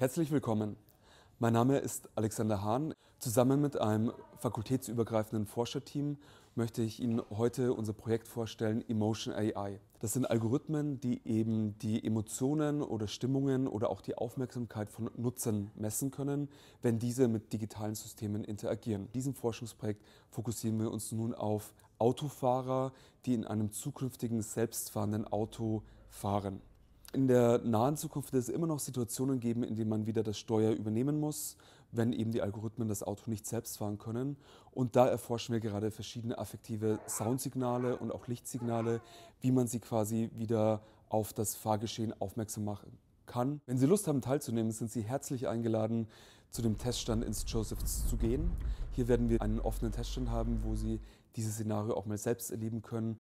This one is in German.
Herzlich willkommen. Mein Name ist Alexander Hahn. Zusammen mit einem fakultätsübergreifenden Forscherteam möchte ich Ihnen heute unser Projekt vorstellen, Emotion AI. Das sind Algorithmen, die eben die Emotionen oder Stimmungen oder auch die Aufmerksamkeit von Nutzern messen können, wenn diese mit digitalen Systemen interagieren. In diesem Forschungsprojekt fokussieren wir uns nun auf Autofahrer, die in einem zukünftigen selbstfahrenden Auto fahren in der nahen Zukunft wird es immer noch Situationen geben, in denen man wieder das Steuer übernehmen muss, wenn eben die Algorithmen das Auto nicht selbst fahren können. Und da erforschen wir gerade verschiedene affektive Soundsignale und auch Lichtsignale, wie man sie quasi wieder auf das Fahrgeschehen aufmerksam machen kann. Wenn Sie Lust haben teilzunehmen, sind Sie herzlich eingeladen, zu dem Teststand ins Josephs zu gehen. Hier werden wir einen offenen Teststand haben, wo Sie dieses Szenario auch mal selbst erleben können.